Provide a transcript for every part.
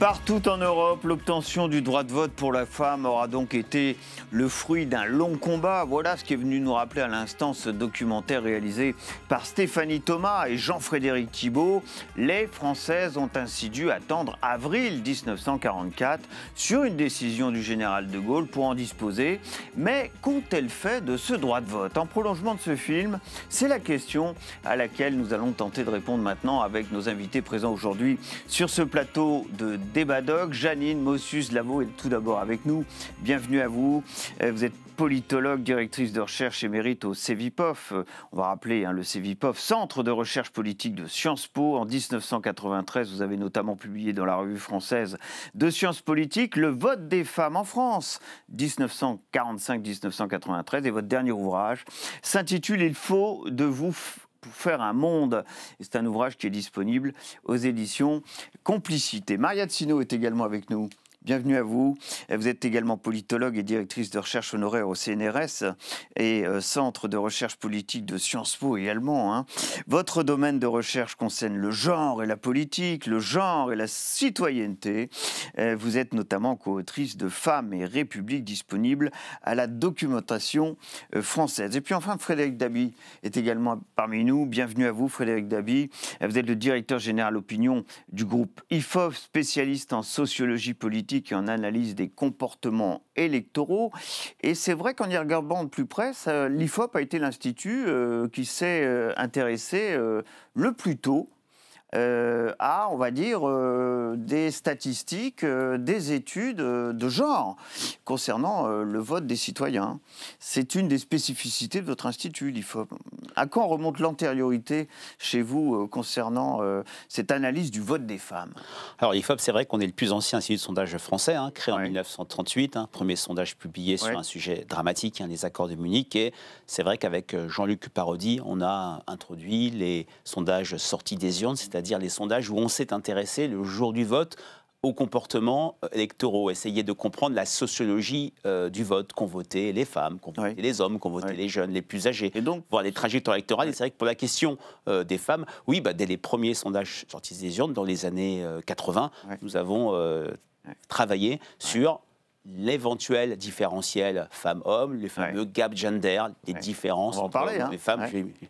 Partout en Europe, l'obtention du droit de vote pour la femme aura donc été le fruit d'un long combat. Voilà ce qui est venu nous rappeler à l'instant ce documentaire réalisé par Stéphanie Thomas et Jean-Frédéric Thibault. Les Françaises ont ainsi dû attendre avril 1944 sur une décision du général de Gaulle pour en disposer. Mais qu'ont-elles fait de ce droit de vote En prolongement de ce film, c'est la question à laquelle nous allons tenter de répondre maintenant avec nos invités présents aujourd'hui sur ce plateau de Débadoc, Janine Mossus Lamo est tout d'abord avec nous. Bienvenue à vous. Euh, vous êtes politologue, directrice de recherche émérite au CEVIPOF. Euh, on va rappeler hein, le CEVIPOF, Centre de recherche politique de Sciences Po. En 1993, vous avez notamment publié dans la revue française de sciences politiques Le vote des femmes en France, 1945-1993. Et votre dernier ouvrage s'intitule Il faut de vous pour faire un monde. C'est un ouvrage qui est disponible aux éditions Complicité. Maria Sino est également avec nous. Bienvenue à vous. Vous êtes également politologue et directrice de recherche honoraire au CNRS et euh, Centre de recherche politique de Sciences Po également. Hein. Votre domaine de recherche concerne le genre et la politique, le genre et la citoyenneté. Euh, vous êtes notamment co-autrice de Femmes et République disponible à la documentation euh, française. Et puis enfin, Frédéric Dabi est également parmi nous. Bienvenue à vous, Frédéric Dabi. Vous êtes le directeur général opinion du groupe IFOF, spécialiste en sociologie politique qui en analyse des comportements électoraux. Et c'est vrai qu'en y regardant de plus près, l'IFOP a été l'institut euh, qui s'est euh, intéressé euh, le plus tôt à, on va dire, des statistiques, des études de genre concernant le vote des citoyens. C'est une des spécificités de votre institut, l'IFOP à quand remonte l'antériorité chez vous euh, concernant euh, cette analyse du vote des femmes Alors, l'IFOP, c'est vrai qu'on est le plus ancien institut de sondage français, hein, créé en 1938, hein, premier sondage publié sur un sujet dramatique, hein, les accords de Munich. Et c'est vrai qu'avec euh, Jean-Luc Parodi, on a introduit les sondages sortis des urnes, c'est-à-dire les sondages où on s'est intéressé le jour du vote aux comportements électoraux, essayer de comprendre la sociologie euh, du vote, qu'ont voté les femmes, qu'ont voté les hommes, qu'ont voté les jeunes, les plus âgés, et donc voir les trajectoires électorales. Et c'est vrai que pour la question euh, des femmes, oui, bah, dès les premiers sondages sortis des urnes dans les années 80, euh, nous avons travaillé sur l'éventuel différentiel femmes-hommes, les fameux gap gender, les différences entre les hein. femmes,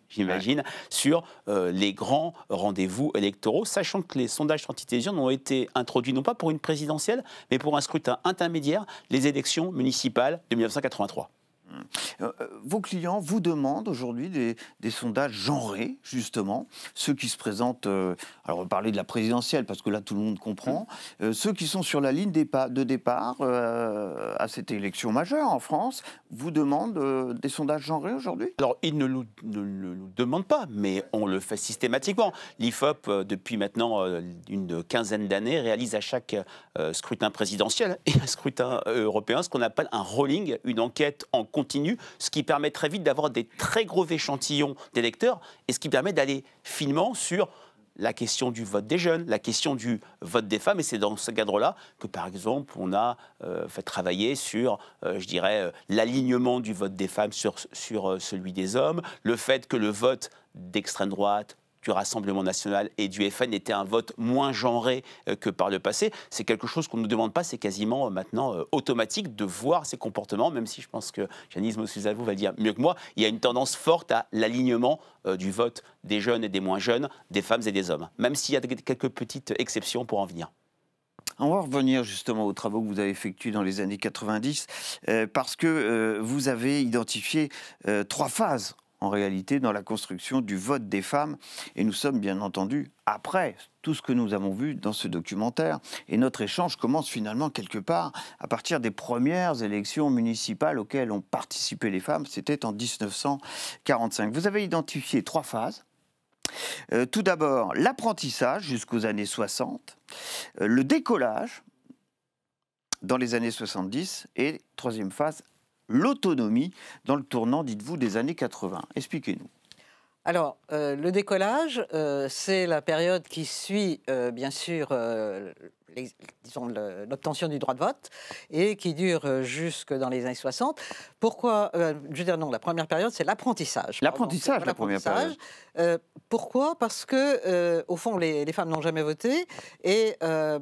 j'imagine, sur euh, les grands rendez-vous électoraux, sachant que les sondages antitésiens ont été introduits non pas pour une présidentielle, mais pour un scrutin intermédiaire, les élections municipales de 1983. Euh, euh, vos clients vous demandent aujourd'hui des, sondages genrés, justement, ceux qui se présentent, euh, alors on va parler de la présidentielle parce que là tout le monde comprend, mm. ceux qui sont sur la ligne de départ à cette élection majeure en France, vous demandent des sondages genrés aujourd'hui Alors ils ne nous, ne, demandent pas, mais on le fait systématiquement. L'IFOP, depuis maintenant une quinzaine d'années, réalise à chaque scrutin présidentiel et un scrutin européen ce qu'on appelle un rolling, une enquête en compte ce qui permet très vite d'avoir des très gros échantillons d'électeurs et ce qui permet d'aller finement sur la question du vote des jeunes, la question du vote des femmes. Et c'est dans ce cadre-là que, par exemple, on a euh, fait travailler sur, euh, je dirais, euh, l'alignement du vote des femmes sur, sur celui des hommes, le fait que le vote d'extrême droite, du Rassemblement national et du FN était un vote moins genré euh, que par le passé. C'est quelque chose qu'on ne nous demande pas, c'est quasiment euh, maintenant euh, automatique de voir ces comportements, même si je pense que Janice vous va dire mieux que moi, il y a une tendance forte à l'alignement du vote des jeunes et des moins jeunes, des femmes et des hommes, même s'il y a quelques petites exceptions pour en venir. On va revenir justement aux travaux que vous avez effectués dans les années 90, parce que vous avez identifié trois phases en réalité dans la construction du vote des femmes. Et nous sommes bien entendu après tout ce que nous avons vu dans ce documentaire. Et notre échange commence finalement quelque part à partir des premières élections municipales auxquelles ont participé les femmes. C'était en 1945. Vous avez identifié trois phases. Euh, tout d'abord, l'apprentissage jusqu'aux années 60, euh, le décollage dans les années 70 et troisième phase, l'autonomie dans le tournant, dites-vous, des années 80. Expliquez-nous. Alors, euh, le décollage, euh, c'est la période qui suit, euh, bien sûr, l'obtention du droit de vote et qui dure jusque dans les années 60. Pourquoi Je veux dire, non, la première période, c'est l'apprentissage. L'apprentissage, la première période. pourquoi Parce que, au fond, les, femmes n'ont jamais voté et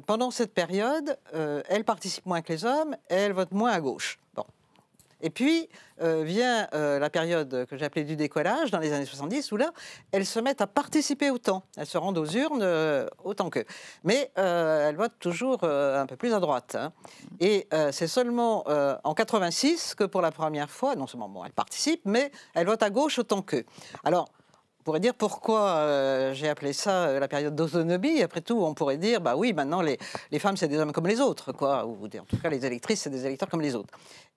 pendant cette période, elles participent moins que les hommes, elles votent moins à gauche. Et puis euh, vient euh, la période que j'appelais du décollage, dans les années 70, où là, elles se mettent à participer autant. Elles se rendent aux urnes euh, autant qu'eux. Mais elles votent toujours un peu plus à droite. Hein. Et c'est seulement en 86 que pour la première fois, non seulement elles participent, mais elles votent à gauche autant qu'eux. Alors, on pourrait dire pourquoi euh, j'ai appelé ça euh, la période d'autonomie. Après tout, on pourrait dire, bah oui, maintenant les, les femmes, c'est des hommes comme les autres, quoi. en tout cas, les électrices, c'est des électeurs comme les autres.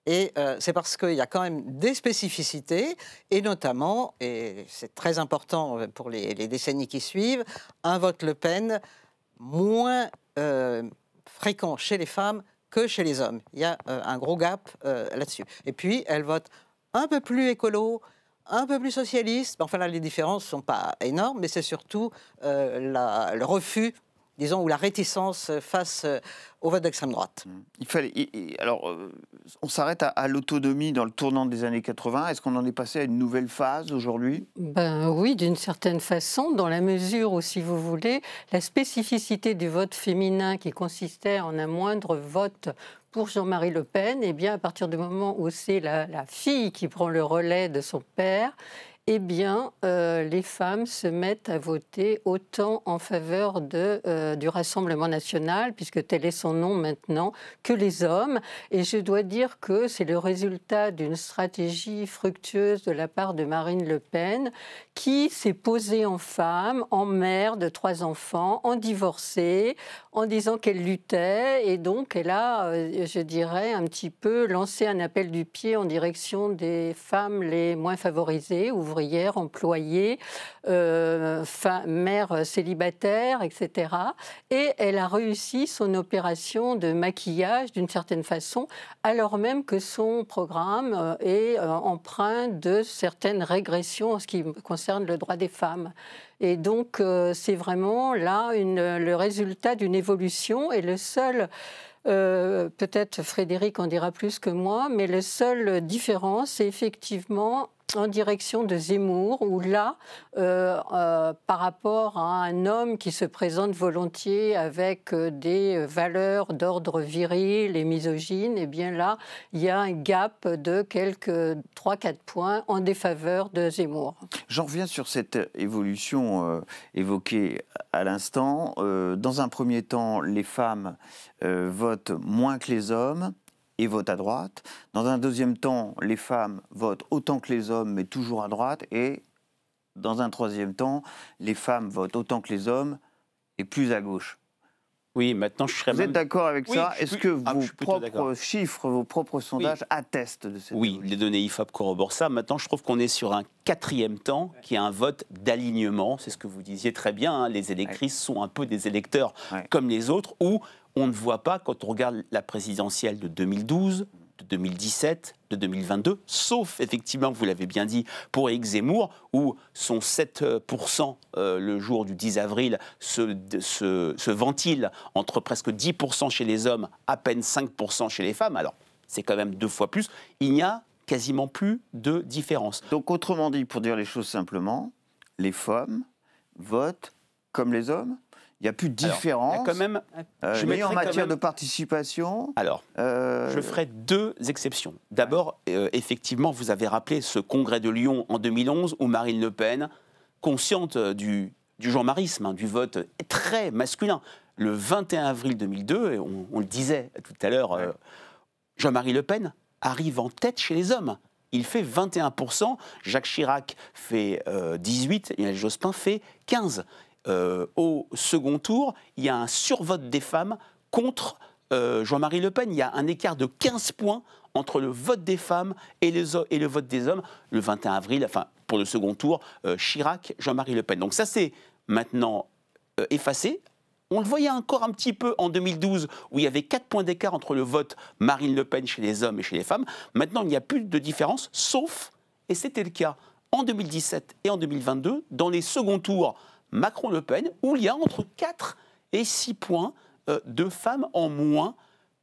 Et euh, c'est parce qu'il y a quand même des spécificités, et notamment, et c'est très important pour les, les, décennies qui suivent, un vote Le Pen moins fréquent chez les femmes que chez les hommes. Il y a un gros gap là-dessus. Et puis, elles votent un peu plus écolo, un peu plus socialiste. Enfin là, les différences ne sont pas énormes, mais c'est surtout euh, le refus disons, ou la réticence face euh, au vote d'extrême droite. Mmh. Il fallait. alors, euh, on s'arrête à, l'autonomie dans le tournant des années 80. Est-ce qu'on en est passé à une nouvelle phase aujourd'hui Ben oui, d'une certaine façon, dans la mesure où, si vous voulez, la spécificité du vote féminin qui consistait en un moindre vote pour Jean-Marie Le Pen, et eh bien, à partir du moment où c'est la, la, fille qui prend le relais de son père, eh bien, euh, les femmes se mettent à voter autant en faveur de, euh, du Rassemblement national, puisque tel est son nom maintenant, que les hommes. Et je dois dire que c'est le résultat d'une stratégie fructueuse de la part de Marine Le Pen, qui s'est posée en femme, en mère de trois enfants, en divorcée, en disant qu'elle luttait. Et donc, elle a, euh, je dirais, un petit peu lancé un appel du pied en direction des femmes les moins favorisées, employée, euh, mère célibataire, etc. Et elle a réussi son opération de maquillage d'une certaine façon, alors même que son programme euh, est euh, empreint de certaines régressions en ce qui concerne le droit des femmes. Et donc, c'est vraiment là une, le résultat d'une évolution et le seul. peut-être Frédéric en dira plus que moi, mais le seul différence, c'est effectivement en direction de Zemmour, où là, euh, euh, par rapport à un homme qui se présente volontiers avec euh, des valeurs d'ordre viril et misogyne, et eh bien là, il y a un gap de quelques 3-4 points en défaveur de Zemmour. J'en reviens sur cette évolution évoquée à l'instant. dans un premier temps, les femmes votent moins que les hommes et votent à droite. Dans un deuxième temps, les femmes votent autant que les hommes, mais toujours à droite. Et dans un troisième temps, les femmes votent autant que les hommes et plus à gauche. Oui, maintenant je serais. Vous êtes d'accord avec ça Est-ce que ah, vos propres chiffres, vos propres sondages attestent de cette Oui, les données IFAP corroborent ça. Maintenant, je trouve qu'on est sur un quatrième temps qui est un vote d'alignement. C'est ce que vous disiez très bien. Hein. Les électrices sont un peu des électeurs comme les autres, ou on ne voit pas quand on regarde la présidentielle de 2012, de 2017, de 2022, sauf effectivement, vous l'avez bien dit, pour Eric Zemmour, où son 7% euh, euh, le jour du 10 avril se, se ventile entre presque 10% chez les hommes, à peine 5% chez les femmes. Alors, c'est quand même deux fois plus. Il n'y a quasiment plus de différence. Donc, autrement dit, pour dire les choses simplement, les femmes votent comme les hommes il n'y a plus de différence. quand même. en euh, euh, matière de participation. Alors, euh, je ferai deux exceptions. D'abord, effectivement, vous avez rappelé ce congrès de Lyon en 2011 où Marine Le Pen, consciente du, du jean-marisme, hein, du vote très masculin, le 21 avril 2002, et on, le disait tout à l'heure, Jean-Marie Le Pen arrive en tête chez les hommes. Il fait 21%, Jacques Chirac fait 18, et Jospin fait 15. Euh, au second tour, il y a un survote des femmes contre euh, Jean-Marie Le Pen. Il y a un écart de 15 points entre le vote des femmes et, le vote des hommes le 21 avril, enfin pour le second tour, euh, Chirac, Jean-Marie Le Pen. Donc ça c'est maintenant effacé. On le voyait encore un petit peu en 2012 où il y avait 4 points d'écart entre le vote Marine Le Pen chez les hommes et chez les femmes. Maintenant il n'y a plus de différence sauf, et c'était le cas en 2017 et en 2022, dans les seconds tours Macron-Le Pen, où il y a entre 4 et 6 points euh, de femmes en moins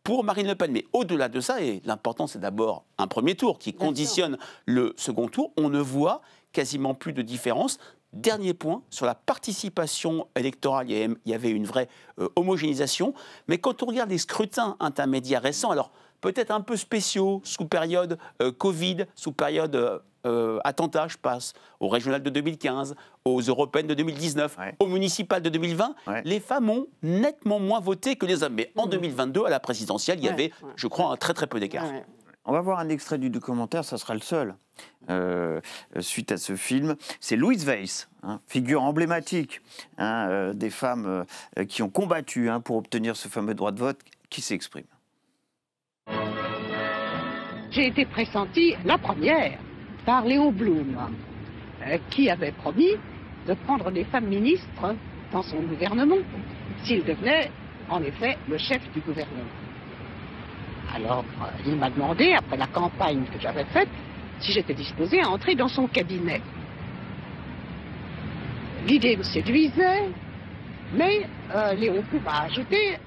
pour Marine Le Pen. Mais au-delà de ça, et l'important c'est d'abord un premier tour qui conditionne le second tour, on ne voit quasiment plus de différence. Dernier point, sur la participation électorale, il y avait une vraie euh, homogénéisation. Mais quand on regarde les scrutins intermédiaires récents, alors peut-être un peu spéciaux sous période euh, Covid, sous période euh, euh, attentat, je passe aux régional de 2015, aux européennes de 2019, aux municipales de 2020, les femmes ont nettement moins voté que les hommes. Mais en 2022, mmh. à la présidentielle, il y avait, je crois, un très très peu d'écart. On va voir un extrait du documentaire, ça sera le seul. suite à ce film, c'est Louise Weiss, hein, figure emblématique hein, des femmes qui ont combattu hein, pour obtenir ce fameux droit de vote, qui s'exprime. J'ai été pressentie la première par Léon Blum, euh, qui avait promis de prendre des femmes ministres dans son gouvernement s'il devenait en effet le chef du gouvernement. Alors, euh, il m'a demandé, après la campagne que j'avais faite, si j'étais disposée à entrer dans son cabinet. L'idée me séduisait, mais euh, Léo Léon Blum a ajouté,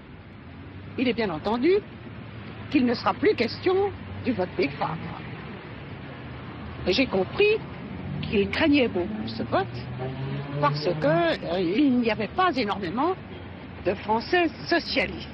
il est bien entendu qu'il ne sera plus question vote des femmes. J'ai compris qu'il craignait beaucoup ce vote parce qu'il euh, il n'y avait pas énormément de Français socialistes.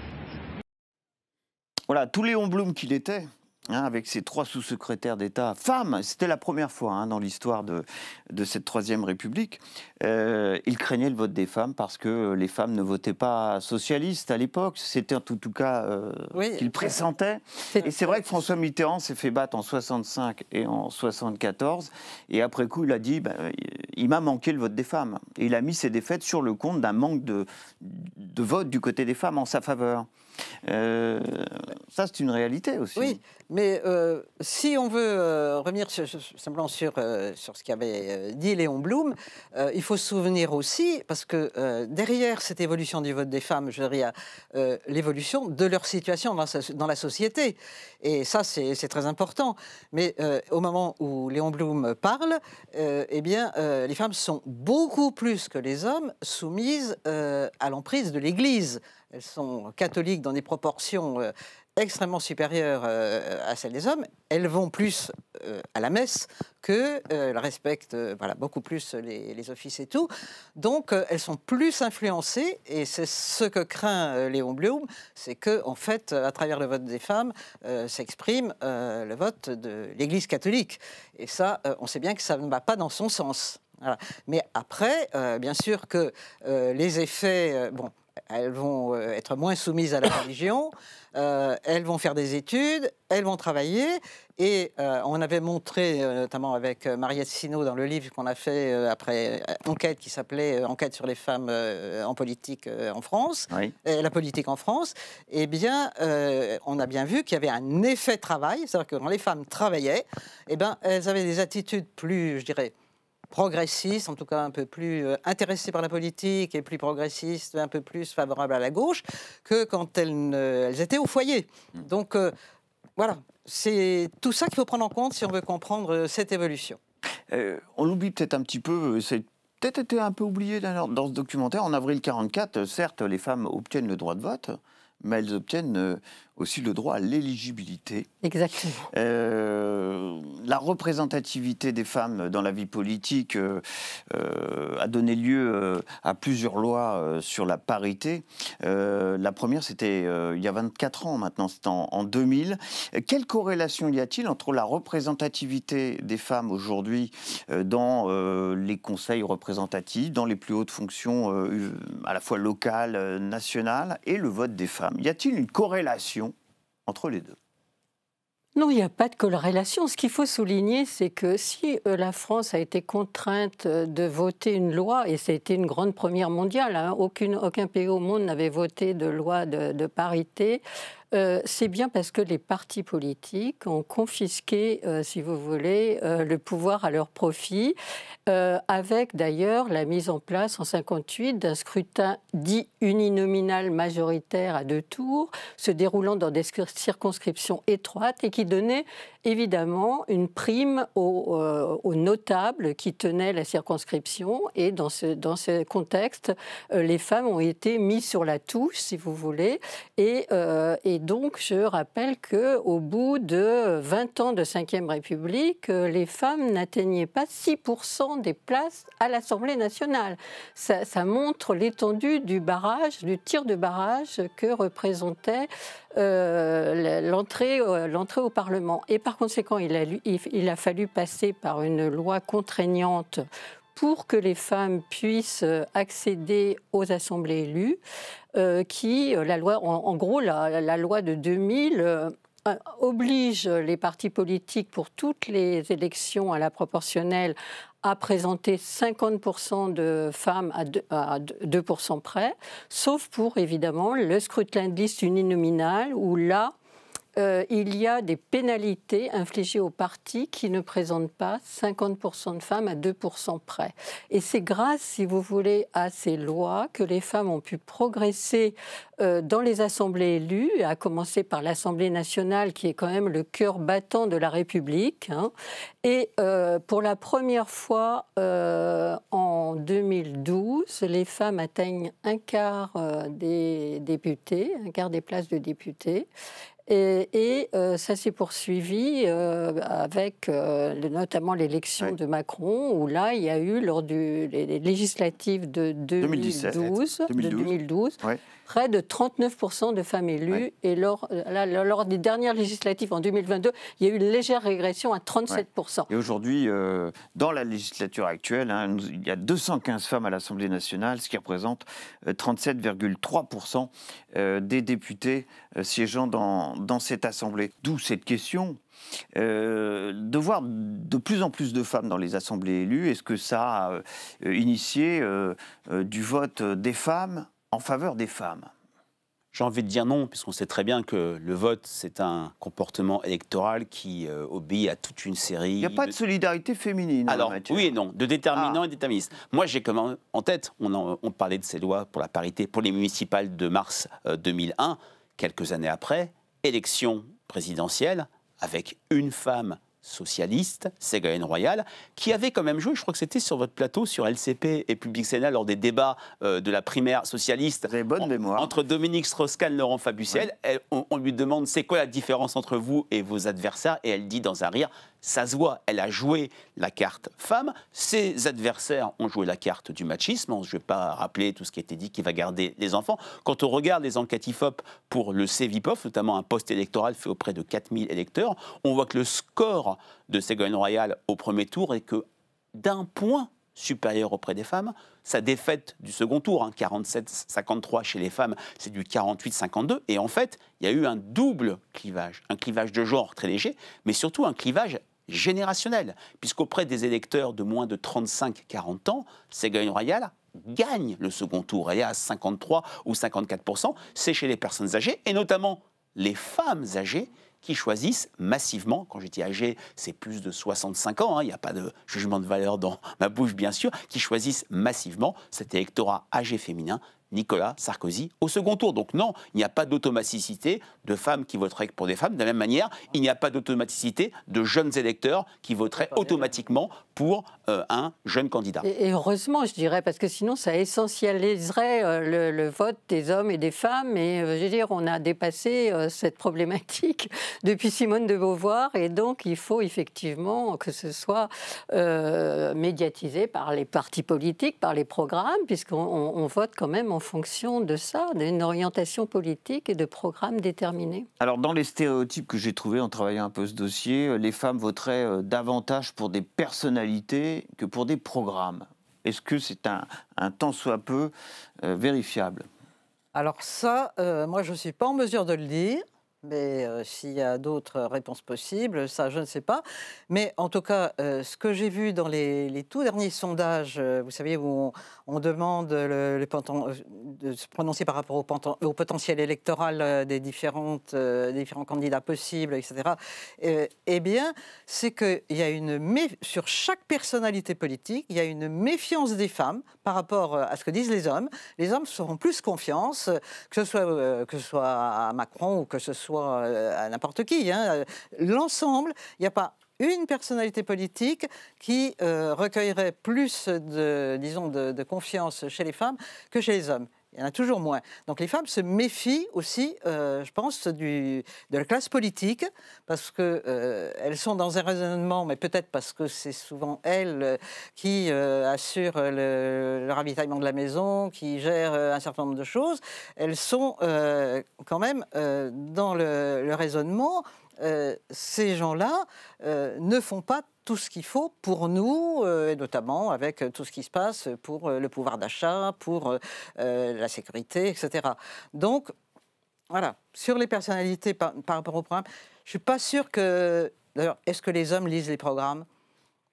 Voilà, tout Léon Blum qu'il était, Hein, avec ses trois sous-secrétaires d'État femmes. C'était la première fois hein, dans l'histoire de, de, cette Troisième République. Euh, il craignait le vote des femmes parce que les femmes ne votaient pas socialistes à l'époque. C'était en tout, cas euh, ce qu'il pressentait. Et c'est vrai que François Mitterrand s'est fait battre en 65 et en 74. Et après coup, il a dit ben, il m'a manqué le vote des femmes. Et il a mis ses défaites sur le compte d'un manque de, de vote du côté des femmes en sa faveur. Euh, ça, c'est une réalité aussi. Oui, mais euh, si on veut euh, revenir sur, simplement sur, sur ce qu'avait dit Léon Blum, il faut se souvenir aussi, parce que derrière cette évolution du vote des femmes, je dirais, l'évolution de leur situation dans, dans, la société. Et ça, c'est très important. Mais au moment où Léon Blum parle, eh bien, les femmes sont beaucoup plus que les hommes soumises à l'emprise de l'Église, elles sont catholiques dans des proportions euh, extrêmement supérieures euh, à celles des hommes. Elles vont plus euh, à la messe qu'elles respectent voilà, beaucoup plus les, offices et tout. Donc elles sont plus influencées et c'est ce que craint Léon Blum, c'est que en fait, à travers le vote des femmes, s'exprime le vote de l'Église catholique. Et ça, on sait bien que ça ne va pas dans son sens. Mais après, bien sûr que les effets, bon, elles vont euh, être moins soumises à la religion, euh, elles vont faire des études, elles vont travailler. Et euh, on avait montré, notamment avec Mariette Sino dans le livre qu'on a fait après enquête qui s'appelait Enquête sur les femmes en politique en France, la politique en France, eh bien, on a bien vu qu'il y avait un effet travail, c'est-à-dire que quand les femmes travaillaient, eh ben, elles avaient des attitudes plus, je dirais, progressistes, en tout cas un peu plus euh, intéressés par la politique et plus progressistes, un peu plus favorables à la gauche, que quand elles, étaient au foyer. Mm. Donc euh, voilà, c'est tout ça qu'il faut prendre en compte si on veut comprendre euh, cette évolution. on l'oublie peut-être un petit peu, c'est peut-être été un peu oublié dans ce documentaire. En avril 44, certes, les femmes obtiennent le droit de vote, mais elles obtiennent aussi le droit à l'éligibilité. Exactement. Euh, la représentativité des femmes dans la vie politique euh, euh, a donné lieu à plusieurs lois sur la parité. la première, c'était il y a 24 ans maintenant, c'est en, en, 2000. Quelle corrélation y a-t-il entre la représentativité des femmes aujourd'hui dans les conseils représentatifs, dans les plus hautes fonctions à la fois locales, nationales, et le vote des femmes Y a-t-il une corrélation entre les deux. Non, il n'y a pas de corrélation. Ce qu'il faut souligner, c'est que si euh, la France a été contrainte euh, de voter une loi, et c'était une grande première mondiale, hein, aucun pays au monde n'avait voté de loi de parité, euh, c'est bien parce que les partis politiques ont confisqué, euh, si vous voulez, euh, le pouvoir à leur profit, avec d'ailleurs la mise en place en 58 d'un scrutin dit uninominal majoritaire à deux tours, se déroulant dans des circonscriptions étroites et qui donnait évidemment une prime aux, euh, notables qui tenaient la circonscription. Et dans ce, dans ce contexte, euh, les femmes ont été mises sur la touche, si vous voulez. Et, euh, et donc, je rappelle qu'au bout de 20 ans de 5e République, les femmes n'atteignaient pas 6% des places à l'Assemblée nationale. Ça, ça montre l'étendue du barrage, du tir de barrage que représentait euh, euh, l'entrée au Parlement. Et par conséquent, il a, il a fallu passer par une loi contraignante pour que les femmes puissent euh, accéder aux assemblées élues, qui, la loi, en, gros, la, la, loi de 2000 euh, oblige les partis politiques pour toutes les élections à la proportionnelle à présenter 50% de femmes à 2%, près, sauf pour évidemment le scrutin de liste uninominal où là, euh, il y a des pénalités infligées aux partis qui ne présentent pas 50% de femmes à 2% près. Et c'est grâce, si vous voulez, à ces lois que les femmes ont pu progresser euh, dans les assemblées élues, à commencer par l'Assemblée nationale qui est quand même le cœur battant de la République. Hein. Et euh, pour la première fois en 2012, les femmes atteignent un quart des députés, un quart des places de députés. Et, euh, ça s'est poursuivi euh, avec euh, notamment l'élection de Macron, où là, il y a eu, lors des législatives de 2012, près de 39% de femmes élues. Et euh, lors, lors, des dernières législatives en 2022, il y a eu une légère régression à 37%. Et aujourd'hui, euh, dans la législature actuelle, hein, il y a 215 femmes à l'Assemblée nationale, ce qui représente 37,3% euh, des députés siégeant dans, cette Assemblée. D'où cette question de voir de plus en plus de femmes dans les assemblées élues, est-ce que ça a initié du vote des femmes en faveur des femmes j'ai envie de dire non, puisqu'on sait très bien que le vote, c'est un comportement électoral qui euh, obéit à toute une série. Il n'y a pas de... solidarité féminine. Hein, Alors, oui et non, de déterminants ah. et déterministes. Moi, j'ai comme en, tête, on, parlait de ces lois pour la parité, pour les municipales de mars 2001, euh, quelques années après, élection présidentielle, avec une femme socialiste, Ségolène Royal, qui avait quand même joué, je crois que c'était sur votre plateau, sur LCP et Public Sénat, lors des débats euh, de la primaire socialiste. Très bonne mémoire. Entre Dominique Strauss-Kahn et Laurent Fabius, on, lui demande c'est quoi la différence entre vous et vos adversaires, et elle dit dans un rire ça se voit, elle a joué la carte femme, ses adversaires ont joué la carte du machisme, je ne vais pas rappeler tout ce qui a été dit qui va garder les enfants. Quand on regarde les enquêtes IFOP pour le CVPOF, notamment un poste électoral fait auprès de 4000 électeurs, on voit que le score de Ségolène Royal au premier tour est que d'un point supérieur auprès des femmes. Sa défaite du second tour, 47-53 hein, chez les femmes, c'est du 48-52. Et en fait, il y a eu un double clivage, un clivage de genre très léger, mais surtout un clivage générationnelle, puisqu'auprès des électeurs de moins de 35-40 ans, Ségolène Royal gagne le second tour. Elle à 53 ou 54 c'est chez les personnes âgées, et notamment les femmes âgées qui choisissent massivement, quand j'étais dis c'est plus de 65 ans, hein, il n'y a pas de jugement de valeur dans ma bouche bien sûr, qui choisissent massivement cet électorat âgé féminin Nicolas Sarkozy au second tour. Donc non, il n'y a pas d'automaticité de femmes qui voteraient pour des femmes. De la même manière, il n'y a pas d'automaticité de jeunes électeurs qui voteraient automatiquement pour euh, un jeune candidat. Et, heureusement, je dirais, parce que sinon, ça essentialiserait euh, le, vote des hommes et des femmes. Et euh, je veux dire, on a dépassé cette problématique depuis Simone de Beauvoir. Et donc, il faut effectivement que ce soit médiatisé par les partis politiques, par les programmes, puisqu'on vote quand même en fonction de ça, d'une orientation politique et de programmes déterminés. Alors, dans les stéréotypes que j'ai trouvés en travaillant un peu ce dossier, euh, les femmes voteraient euh, davantage pour des personnalités que pour des programmes. Est-ce que c'est un, un, tant soit peu euh, vérifiable alors ça, moi je ne suis pas en mesure de le dire. Mais euh, s'il y a d'autres réponses possibles, ça, je ne sais pas. Mais en tout cas, euh, ce que j'ai vu dans les, les, tout derniers sondages, euh, vous savez, où on, demande le, de se prononcer par rapport au, potentiel électoral des différentes, différents candidats possibles, etc., eh bien, c'est qu'il y a une sur chaque personnalité politique, il y a une méfiance des femmes par rapport à ce que disent les hommes. Les hommes seront plus confiance, que ce soit, que ce soit à Macron ou que ce soit euh, à n'importe qui, hein. l'ensemble, il n'y a pas une personnalité politique qui euh, recueillerait plus de confiance chez les femmes que chez les hommes. Il y en a toujours moins. Donc les femmes se méfient aussi, euh, je pense, du, de la classe politique, parce qu'elles euh, sont dans un raisonnement, mais peut-être parce que c'est souvent elles euh, qui euh, assurent le, ravitaillement de la maison, qui gèrent un certain nombre de choses. Elles sont quand même dans le, le raisonnement. ces gens-là ne font pas tout ce qu'il faut pour nous, euh, et notamment avec euh, tout ce qui se passe pour euh, le pouvoir d'achat, pour la sécurité, etc. Donc, voilà, sur les personnalités par, rapport au programme, je ne suis pas sûr que... D'ailleurs, est-ce que les hommes lisent les programmes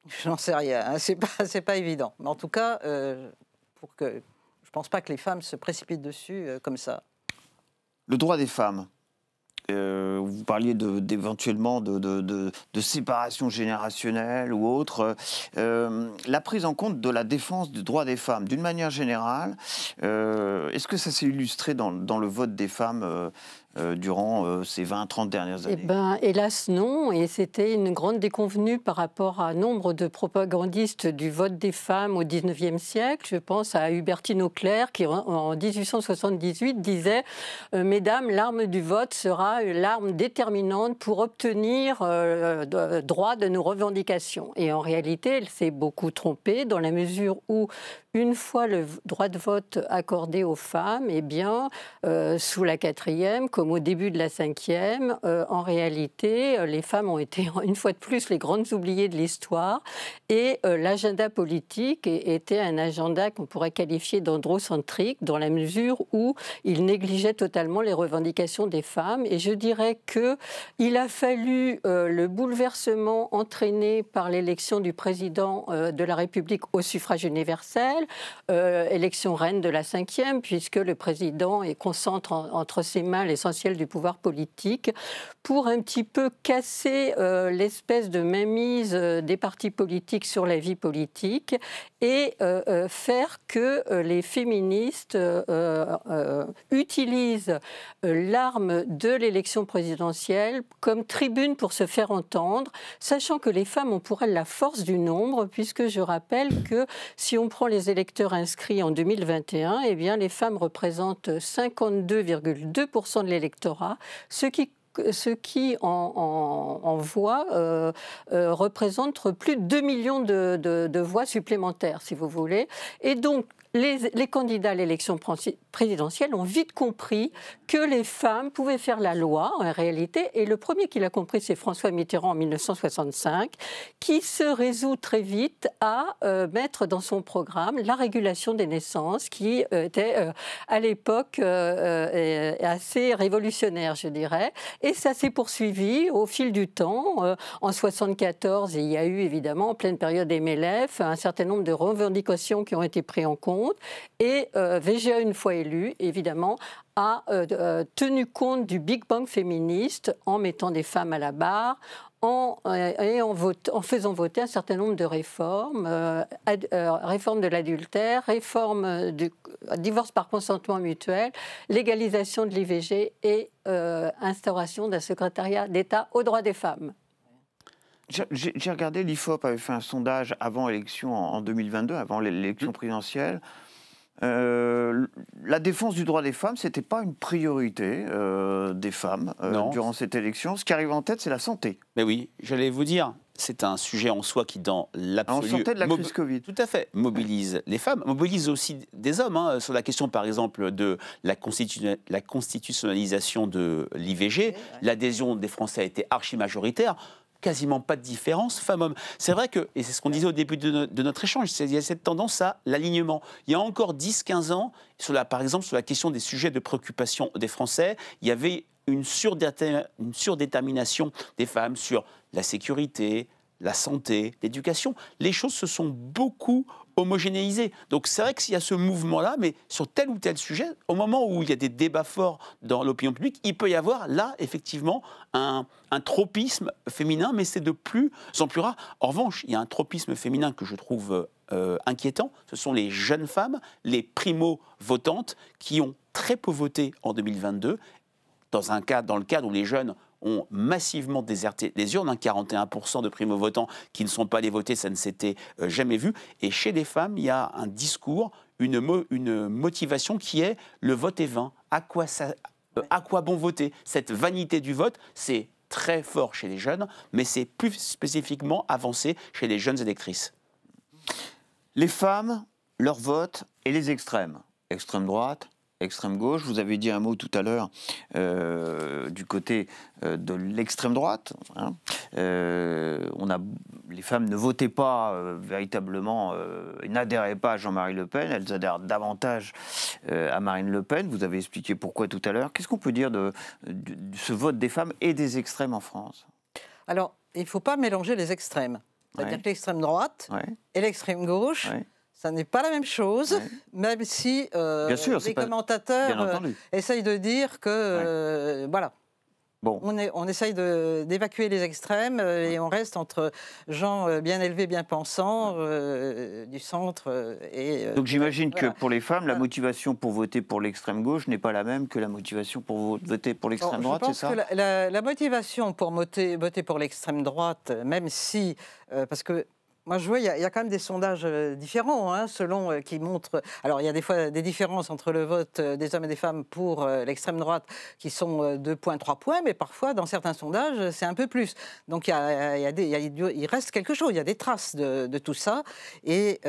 Je n'en sais rien, hein. c'est ce n'est pas, évident. Mais en tout cas, pour que, je ne pense pas que les femmes se précipitent dessus comme ça. Le droit des femmes, euh, vous parliez d'éventuellement de, séparation générationnelle ou autre. Euh, euh, la prise en compte de la défense du droit des femmes, d'une manière générale, est-ce que ça s'est illustré dans, le vote des femmes euh, durant euh, ces 20-30 dernières eh années eh ben, Hélas, non. Et c'était une grande déconvenue par rapport à nombre de propagandistes du vote des femmes au 19e siècle. Je pense à Hubertine Auclair qui, en 1878, disait euh, Mesdames, l'arme du vote sera l'arme déterminante pour obtenir droit de nos revendications. Et en réalité, elle s'est beaucoup trompée dans la mesure où une fois le droit de vote accordé aux femmes, et eh bien, euh, sous la quatrième, comme au début de la cinquième, euh, en réalité, euh, les femmes ont été une fois de plus les grandes oubliées de l'histoire. Et l'agenda politique était un agenda qu'on pourrait qualifier d'androcentrique, dans la mesure où il négligeait totalement les revendications des femmes. Et je dirais que il a fallu le bouleversement entraîné par l'élection du président de la République au suffrage universel euh, élection reine de la cinquième, puisque le président est concentre entre ses mains l'essentiel du pouvoir politique, pour un petit peu casser euh, l'espèce de mainmise euh, des partis politiques sur la vie politique et faire que les féministes utilisent l'arme de l'élection présidentielle comme tribune pour se faire entendre, sachant que les femmes ont pour elles la force du nombre, puisque je rappelle que si on prend les électeurs inscrits en 2021, eh bien, les femmes représentent 52,2% de l'électorat, ce qui ce qui en, voix euh, euh, représente plus de 2 millions de, de, voix supplémentaires, si vous voulez. Et donc, les, candidats à l'élection présidentielle ont vite compris que les femmes pouvaient faire la loi en réalité. Et le premier qui l'a compris, c'est François Mitterrand en 1965, qui se résout très vite à euh, mettre dans son programme la régulation des naissances, qui euh, était euh, à l'époque assez révolutionnaire, je dirais. Et ça s'est poursuivi au fil du temps. en 1974, il y a eu évidemment, en pleine période des MLF, un certain nombre de revendications qui ont été prises en compte et euh, VGA, une fois élu, évidemment, a euh, euh, tenu compte du Big Bang féministe en mettant des femmes à la barre, en, et en, faisant voter un certain nombre de réformes, euh, réforme de l'adultère, réforme du divorce par consentement mutuel, légalisation de l'IVG et instauration d'un secrétariat d'État aux droits des femmes. J'ai regardé, l'IFOP avait fait un sondage avant l'élection en 2022, avant l'élection mmh. présidentielle. Euh, la défense du droit des femmes, ce n'était pas une priorité euh, des femmes euh, durant cette élection. Ce qui arrive en tête, c'est la santé. Mais oui, j'allais vous dire, c'est un sujet en soi qui, dans l'absolu... En santé de la crise Covid. Tout à fait. Mobilise les femmes, mobilise aussi des hommes. Hein, sur la question, par exemple, de la, constitutionnalisation de l'IVG, l'adhésion des Français a été archi-majoritaire quasiment pas de différence femmes-hommes. C'est vrai que, et c'est ce qu'on disait au début de, notre échange, il y a cette tendance à l'alignement. Il y a encore 10-15 ans, sur la, par exemple sur la question des sujets de préoccupation des Français, il y avait une, surdétermination des femmes sur la sécurité, la santé, l'éducation, les choses se sont beaucoup homogénéisées. Donc c'est vrai qu'il y a ce mouvement-là, mais sur tel ou tel sujet, au moment où il y a des débats forts dans l'opinion publique, il peut y avoir là, effectivement, un, tropisme féminin, mais c'est de plus en plus rare. En revanche, il y a un tropisme féminin que je trouve euh, inquiétant, ce sont les jeunes femmes, les primo-votantes, qui ont très peu voté en 2022, dans, un cas, dans le cadre où les jeunes ont massivement déserté les urnes, 41% hein, de primo-votants qui ne sont pas allés voter, ça ne s'était euh, jamais vu. Et chez les femmes, il y a un discours, une, une motivation qui est le vote est vain. À quoi, ça, euh, à quoi bon voter Cette vanité du vote, c'est très fort chez les jeunes, mais c'est plus spécifiquement avancé chez les jeunes électrices. Les femmes, leur vote et les extrêmes. Extrême droite, extrême gauche. Vous avez dit un mot tout à l'heure euh, du côté euh, de l'extrême droite. Hein. Euh, on a, les femmes ne votaient pas véritablement, n'adhéraient pas à Jean-Marie Le Pen, elles adhèrent davantage à Marine Le Pen. Vous avez expliqué pourquoi tout à l'heure. Qu'est-ce qu'on peut dire de, ce vote des femmes et des extrêmes en France Alors, il ne faut pas mélanger les extrêmes. cest l'extrême droite et l'extrême gauche, ça n'est pas la même chose, même si euh, les commentateurs euh, essayent de dire que, euh, voilà, Bon. On, essaye d'évacuer les extrêmes et on reste entre gens bien élevés, bien pensants du centre. et, Donc j'imagine que pour les femmes, la motivation pour voter pour l'extrême gauche n'est pas la même que la motivation pour voter pour l'extrême droite, c'est ça que la, motivation pour voter, voter pour l'extrême droite, même si, parce que moi, je vois, il y, a quand même des sondages euh, différents, hein, selon euh, qui montrent. Alors, il y a des fois des différences entre le vote euh, des hommes et des femmes pour l'extrême droite, qui sont 2 points, 3 points, mais parfois, dans certains sondages, c'est un peu plus. Donc, il reste quelque chose, il y a des traces de, tout ça. Et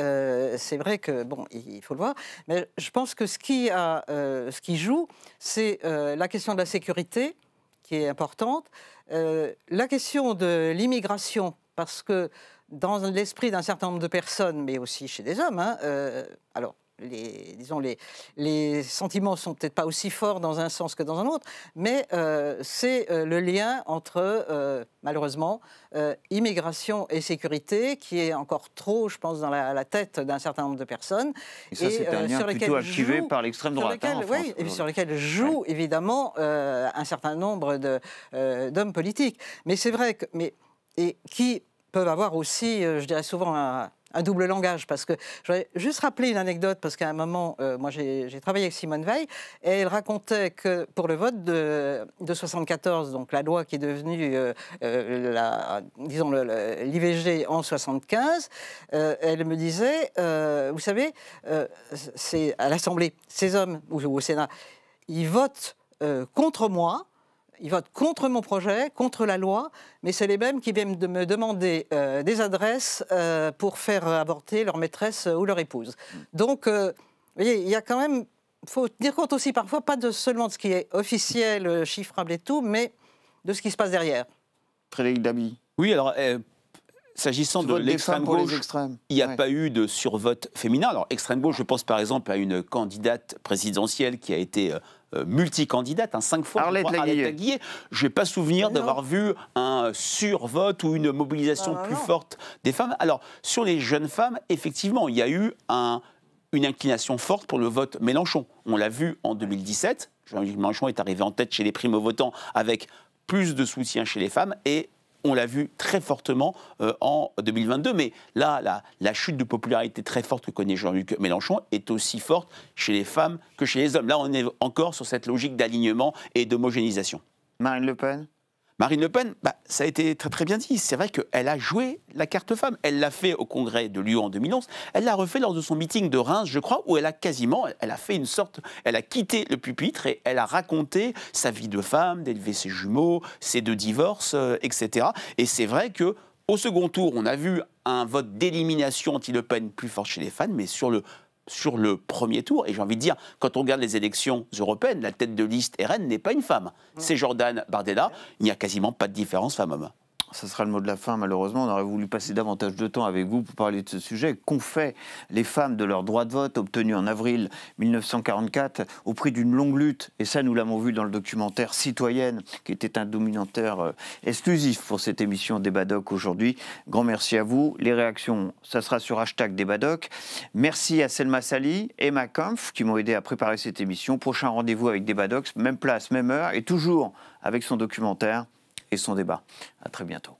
c'est vrai que, bon, il, faut le voir. Mais je pense que ce qui, a, ce qui joue, c'est la question de la sécurité, qui est importante, la question de l'immigration, parce que dans l'esprit d'un certain nombre de personnes, mais aussi chez des hommes, hein, euh, alors les, disons, les, les sentiments sont peut-être pas aussi forts dans un sens que dans un autre, mais euh, c'est euh, le lien entre, malheureusement, immigration et sécurité qui est encore trop, je pense, dans la, tête d'un certain nombre de personnes. Et ça, c'est un par l'extrême droite. Sur lequel, hein, et sur lequel joue évidemment un certain nombre d'hommes politiques. Mais c'est vrai que. Mais, et qui peuvent avoir aussi, euh, je dirais souvent, un, double langage. Parce que je vais juste rappeler une anecdote, parce qu'à un moment, euh, moi j'ai travaillé avec Simone Veil, et elle racontait que pour le vote de, de 74, donc la loi qui est devenue, euh, la, disons, l'IVG en 75, elle me disait, vous savez, c'est à l'Assemblée, ces hommes, ou au Sénat, ils votent contre moi, ils votent contre mon projet, contre la loi, mais c'est les mêmes qui viennent de me demander euh, des adresses euh, pour faire avorter leur maîtresse ou leur épouse. Mm. Donc, euh, vous voyez, il y a quand même, faut tenir compte aussi parfois, pas seulement de ce qui est officiel, chiffrable et tout, mais de ce qui se passe derrière. Frédéric Dabi. Oui, alors. S'agissant de l'extrême gauche, il n'y a pas eu de survote féminin. Alors, extrême gauche, je pense par exemple à une candidate présidentielle qui a été euh, multicandidate, hein, cinq fois Arlette Je n'ai pas souvenir d'avoir vu un survote ou une mobilisation ah, bah plus forte des femmes. Alors, sur les jeunes femmes, effectivement, il y a eu une inclination forte pour le vote Mélenchon. On l'a vu en 2017. Jean-Luc Mélenchon est arrivé en tête chez les primo-votants avec plus de soutien chez les femmes et on l'a vu très fortement euh, en 2022. Mais là, la, la, chute de popularité très forte que connaît Jean-Luc Mélenchon est aussi forte chez les femmes que chez les hommes. Là, on est encore sur cette logique d'alignement et d'homogénéisation. Marine Le Pen Marine Le Pen, bah, ça a été très très bien dit. C'est vrai qu'elle a joué la carte femme. Elle l'a fait au congrès de Lyon en 2011. Elle l'a refait lors de son meeting de Reims, je crois, où elle a quasiment, elle a fait une sorte, elle a quitté le pupitre et elle a raconté sa vie de femme, d'élever ses jumeaux, ses deux divorces, euh, etc. Et c'est vrai que au second tour, on a vu un vote d'élimination anti-Le Pen plus fort chez les fans, mais sur le sur le premier tour. Et j'ai envie de dire, quand on regarde les élections européennes, la tête de liste RN n'est pas une femme. C'est Jordan Bardella. Il n'y a quasiment pas de différence femme-homme ça sera le mot de la fin malheureusement, on aurait voulu passer davantage de temps avec vous pour parler de ce sujet. Qu'ont fait les femmes de leur droit de vote obtenu en avril 1944 au prix d'une longue lutte Et ça, nous l'avons vu dans le documentaire Citoyenne, qui était un documentaire euh, exclusif pour cette émission Débadoc aujourd'hui. Grand merci à vous. Les réactions, ça sera sur hashtag Débadoc. Merci à Selma Sali, et Kampf qui m'ont aidé à préparer cette émission. Prochain rendez-vous avec Débadoc, même place, même heure et toujours avec son documentaire son débat. À très bientôt.